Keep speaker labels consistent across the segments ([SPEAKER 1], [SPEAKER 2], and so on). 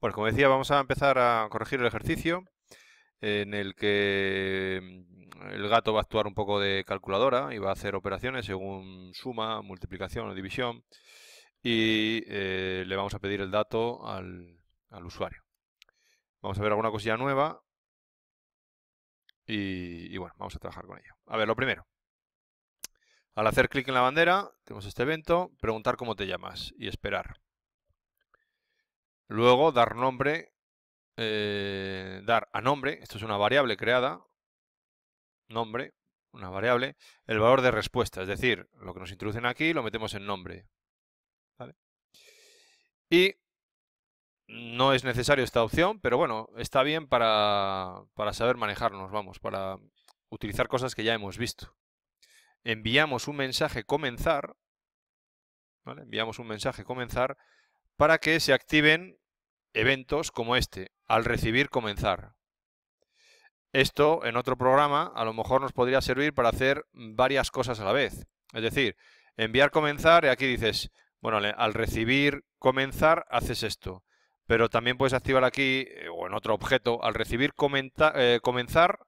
[SPEAKER 1] Bueno, como decía, vamos a empezar a corregir el ejercicio en el que mm, el gato va a actuar un poco de calculadora y va a hacer operaciones según suma, multiplicación o división y eh, le vamos a pedir el dato al, usuario. Vamos a ver alguna cosilla nueva y, y bueno, vamos a trabajar con ello. A ver, lo primero. Al hacer clic en la bandera, tenemos este evento, preguntar cómo te llamas y esperar. Luego dar nombre, eh, dar a nombre, esto es una variable creada, nombre, una variable, el valor de respuesta, es decir, lo que nos introducen aquí lo metemos en nombre. Y no es necesario esta opción, pero bueno, está bien para, saber manejarnos, vamos, para utilizar cosas que ya hemos visto. Enviamos un mensaje comenzar, enviamos un mensaje comenzar para que se activen eventos como este, al recibir comenzar. Esto en otro programa a lo mejor nos podría servir para hacer varias cosas a la vez. Es decir, enviar comenzar y aquí dices, bueno, al recibir comenzar haces esto. Pero también puedes activar aquí eh, o en otro objeto, al recibir eh, comenzar,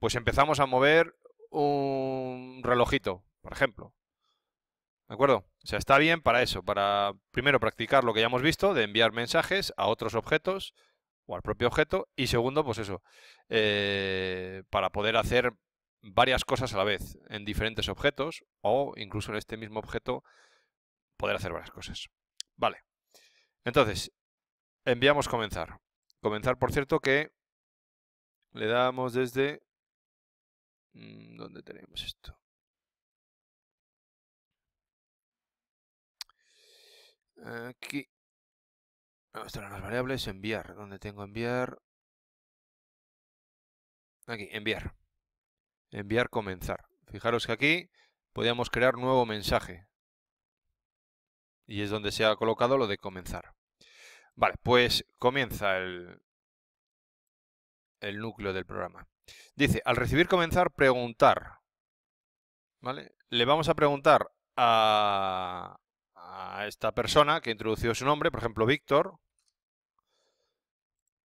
[SPEAKER 1] pues empezamos a mover un relojito, por ejemplo. ¿De acuerdo? O sea, está bien para eso, para primero practicar lo que ya hemos visto, de enviar mensajes a otros objetos o al propio objeto, y segundo, pues eso, eh, para poder hacer varias cosas a la vez en diferentes objetos o incluso en este mismo objeto poder hacer varias cosas. Vale, entonces, enviamos comenzar. Comenzar, por cierto, que le damos desde... Mm, ¿Dónde tenemos esto? Aquí. Ah, Mostrar ah, las variables, enviar. donde tengo enviar? Aquí, enviar. Enviar, comenzar. Fijaros que aquí podíamos crear nuevo mensaje. Y es donde se ha colocado lo de comenzar. Vale, pues comienza el, el núcleo del programa. Dice, al recibir comenzar, preguntar. ¿Vale? Le vamos a preguntar a, a esta persona que introdució su nombre, por ejemplo, Víctor.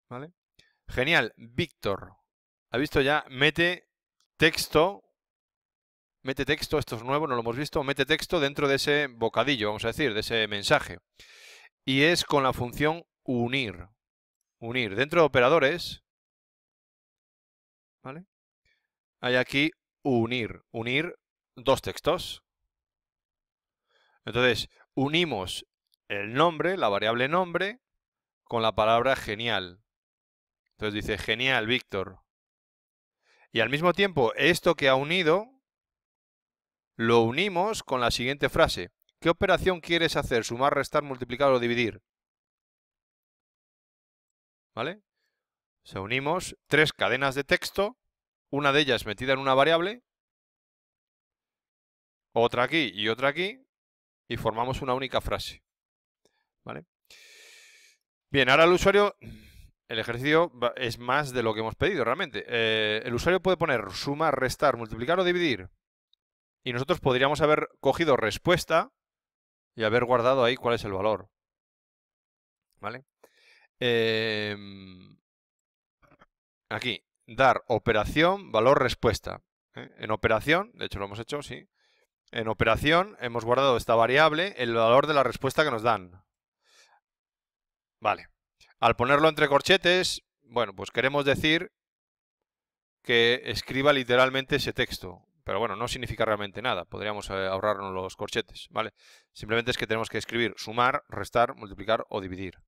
[SPEAKER 1] ¿Vale? Genial, Víctor. ¿Ha visto ya? Mete texto. Mete texto, esto es nuevo, no lo hemos visto. Mete texto dentro de ese bocadillo, vamos a decir, de ese mensaje. Y es con la función unir. Unir. Dentro de operadores, ¿vale? Hay aquí unir. Unir dos textos. Entonces, unimos el nombre, la variable nombre, con la palabra genial. Entonces dice, genial, Víctor. Y al mismo tiempo, esto que ha unido, lo unimos con la siguiente frase. ¿Qué operación quieres hacer? ¿Sumar, restar, multiplicar o dividir? ¿Vale? Se unimos tres cadenas de texto, una de ellas metida en una variable, otra aquí y otra aquí, y formamos una única frase. ¿Vale? Bien, ahora el usuario, el ejercicio es más de lo que hemos pedido realmente. Eh, el usuario puede poner suma, restar, multiplicar o dividir. Y nosotros podríamos haber cogido respuesta y haber guardado ahí cuál es el valor. ¿Vale? Em, aquí, dar operación, valor, respuesta. ¿eh? En operación, de hecho lo hemos hecho, sí. En operación hemos guardado esta variable, el valor de la respuesta que nos dan. Vale. Al ponerlo entre corchetes, bueno, pues queremos decir que escriba literalmente ese texto. Pero bueno, no significa realmente nada. Podríamos eh, ahorrarnos los corchetes, ¿vale? Simplemente es que tenemos que escribir sumar, restar, multiplicar o dividir.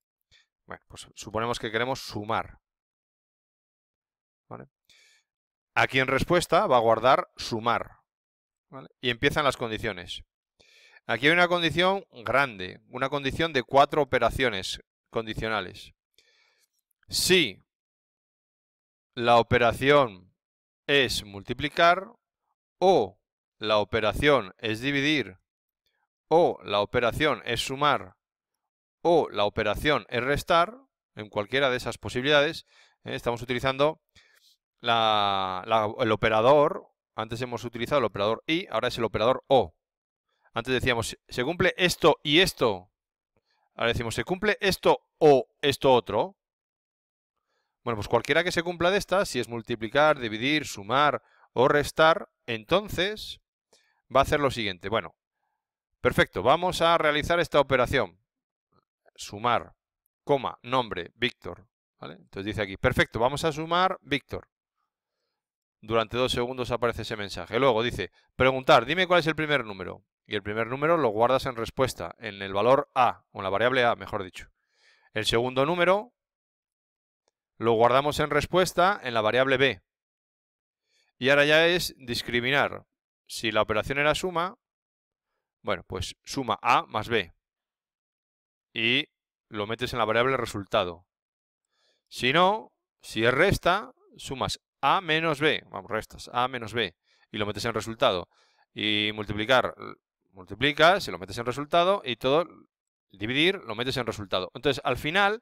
[SPEAKER 1] pues suponemos que queremos sumar. Aquí en respuesta va a guardar sumar. Y empiezan las condiciones. Aquí hay una condición grande, una condición de cuatro operaciones condicionales. Si la operación es multiplicar o la operación es dividir o la operación es sumar o la operación es restar, en cualquiera de esas posibilidades, ¿eh? estamos utilizando el operador antes hemos utilizado el operador y, ahora es el operador o. Antes decíamos, se cumple esto y esto. Ahora decimos, se cumple esto o esto otro. Bueno, pues cualquiera que se cumpla de estas, si es multiplicar, dividir, sumar o restar, entonces va a hacer lo siguiente. Bueno, perfecto, vamos a realizar esta operación. Sumar, coma, nombre, Víctor. Entonces dice aquí, perfecto, vamos a sumar Víctor durante dos segundos aparece ese mensaje. Luego dice, preguntar, dime cuál es el primer número. Y el primer número lo guardas en respuesta, en el valor A, o en la variable A, mejor dicho. El segundo número lo guardamos en respuesta en la variable B. Y ahora ya es discriminar. Si la operación era suma, bueno, pues suma A más B. Y lo metes en la variable resultado. Si no, si es resta, sumas a menos B, vamos, restas, A menos B, y lo metes en resultado. Y multiplicar, multiplicas, y lo metes en resultado, y todo, dividir, lo metes en resultado. Entonces, al final,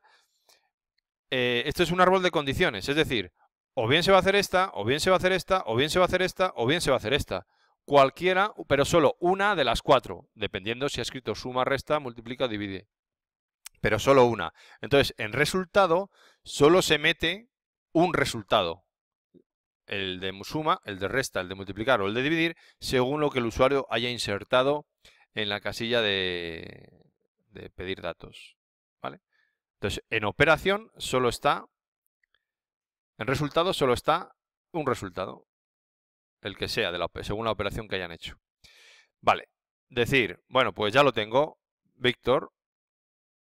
[SPEAKER 1] eh, esto es un árbol de condiciones, es decir, o bien se va a hacer esta, o bien se va a hacer esta, o bien se va a hacer esta, o bien se va a hacer esta. Cualquiera, pero solo una de las cuatro, dependiendo si ha escrito suma, resta, multiplica divide. Pero solo una. Entonces, en resultado, solo se mete un resultado el de suma, el de resta, el de multiplicar o el de dividir, según lo que el usuario haya insertado en la casilla de, pedir datos. ¿vale? Entonces, en operación solo está, en resultado solo está un resultado, el que sea, de la, según la operación que hayan hecho. Vale, decir, bueno, pues ya lo tengo, Víctor,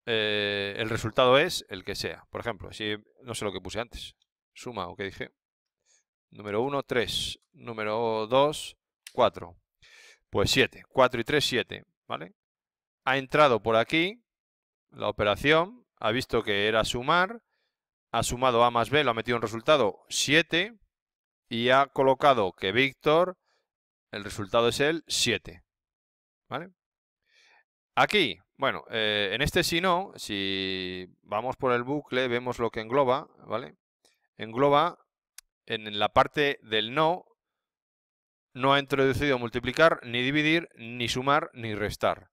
[SPEAKER 1] eh, el resultado es el que sea. Por ejemplo, si no sé lo que puse antes, suma o que dije, Número 1, 3. Número 2, 4. Pues 7. 4 y 3, 7. ¿Vale? Ha entrado por aquí la operación. Ha visto que era sumar. Ha sumado A más B, lo ha metido en resultado 7. Y ha colocado que Víctor, el resultado es el 7. ¿Vale? Aquí, bueno, eh, en este si no, si vamos por el bucle, vemos lo que engloba, ¿vale? Engloba en la parte del no no ha introducido multiplicar, ni dividir, ni sumar, ni restar.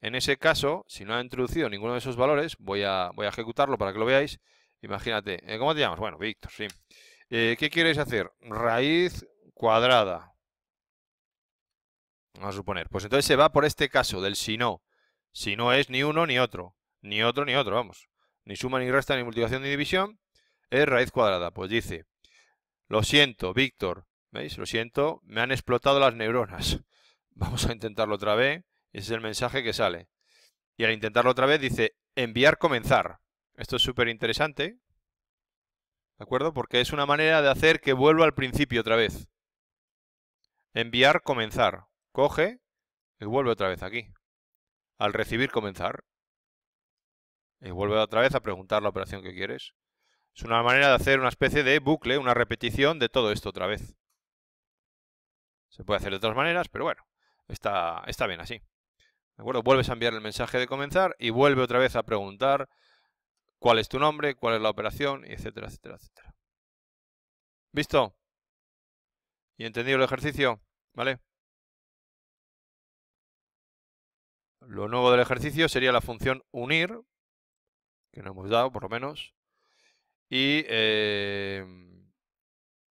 [SPEAKER 1] En ese caso, si no ha introducido ninguno de esos valores, voy a, ejecutarlo para que lo veáis. Imagínate, eh, ¿cómo te llamas? Bueno, Víctor, sí. Eh, ¿Qué quieres hacer? Raíz cuadrada. Vamos a suponer. Pues entonces se va por este caso del si no. Si no es ni uno ni otro. Ni otro ni otro, vamos. Ni suma, ni resta, ni multiplicación, ni división. Es raíz cuadrada. Pues dice lo siento, Víctor. ¿Veis? Lo siento, me han explotado las neuronas. Vamos a intentarlo otra vez. Ese es el mensaje que sale. Y al intentarlo otra vez dice enviar comenzar. Esto es súper interesante. ¿De acuerdo? Porque es una manera de hacer que vuelva al principio otra vez. Enviar comenzar. Coge y vuelve otra vez aquí. Al recibir comenzar. Y vuelve otra vez a preguntar la operación que quieres. Es una manera de hacer una especie de bucle, una repetición de todo esto otra vez. Se puede hacer de otras maneras, pero bueno, está, está bien así. ¿De acuerdo? Vuelves a enviar el mensaje de comenzar y vuelve otra vez a preguntar cuál es tu nombre, cuál es la operación, etcétera, etcétera, etcétera. ¿Visto? ¿Y entendido el ejercicio? ¿Vale? Lo nuevo del ejercicio sería la función unir, que no hemos dado por lo menos, y em,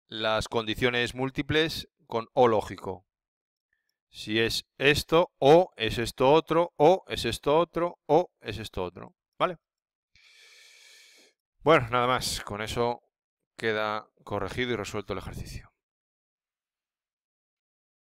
[SPEAKER 1] las condiciones múltiples con o lógico. Si es esto, o es esto otro, o es esto otro, o es esto otro. ¿Vale? Bueno, nada más. Con eso queda corregido y resuelto el ejercicio.